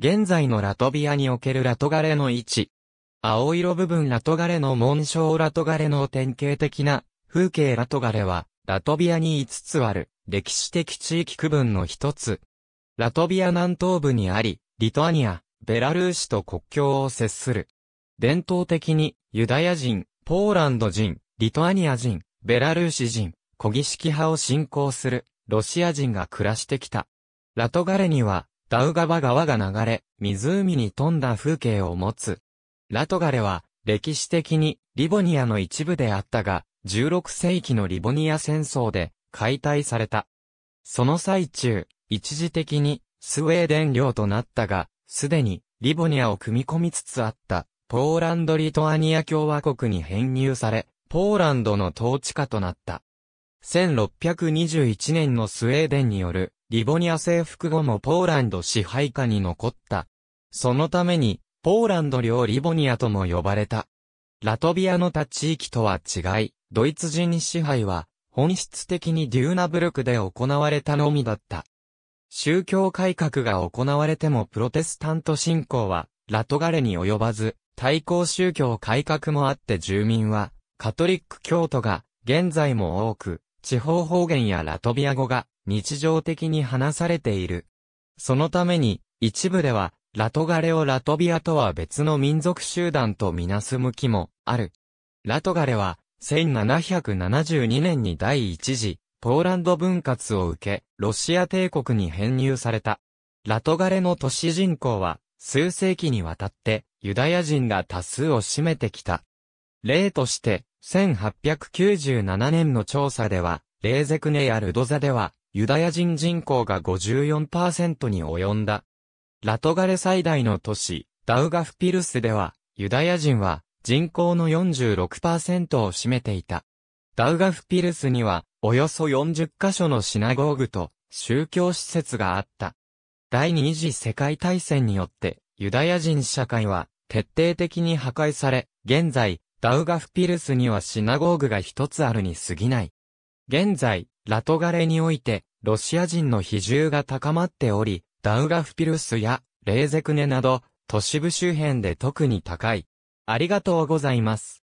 現在のラトビアにおけるラトガレの位置。青色部分ラトガレの紋章ラトガレの典型的な風景ラトガレは、ラトビアに5つある歴史的地域区分の一つ。ラトビア南東部にあり、リトアニア、ベラルーシと国境を接する。伝統的に、ユダヤ人、ポーランド人、リトアニア人、ベラルーシ人、小儀式派を信仰する、ロシア人が暮らしてきた。ラトガレには、ダウガバ川が流れ、湖に富んだ風景を持つ。ラトガレは、歴史的にリボニアの一部であったが、16世紀のリボニア戦争で解体された。その最中、一時的にスウェーデン領となったが、すでにリボニアを組み込みつつあったポーランド・リトアニア共和国に編入され、ポーランドの統治下となった。1621年のスウェーデンによるリボニア征服後もポーランド支配下に残った。そのために、ポーランド領リボニアとも呼ばれた。ラトビアの他地域とは違い、ドイツ人支配は、本質的にデューナブルクで行われたのみだった。宗教改革が行われてもプロテスタント信仰は、ラトガレに及ばず、対抗宗教改革もあって住民は、カトリック教徒が、現在も多く、地方方言やラトビア語が日常的に話されている。そのために、一部では、ラトガレをラトビアとは別の民族集団とみなす向きもある。ラトガレは、1772年に第一次、ポーランド分割を受け、ロシア帝国に編入された。ラトガレの都市人口は、数世紀にわたって、ユダヤ人が多数を占めてきた。例として、1897年の調査では、レーゼクネやルドザでは、ユダヤ人人口が54%に及んだ。ラトガレ最大の都市、ダウガフピルスでは、ユダヤ人は人口の46%を占めていた。ダウガフピルスには、およそ40カ所のシナゴーグと宗教施設があった。第二次世界大戦によって、ユダヤ人社会は徹底的に破壊され、現在、ダウガフピルスにはシナゴーグが一つあるに過ぎない。現在、ラトガレにおいて、ロシア人の比重が高まっており、ダウガフピルスやレーゼクネなど、都市部周辺で特に高い。ありがとうございます。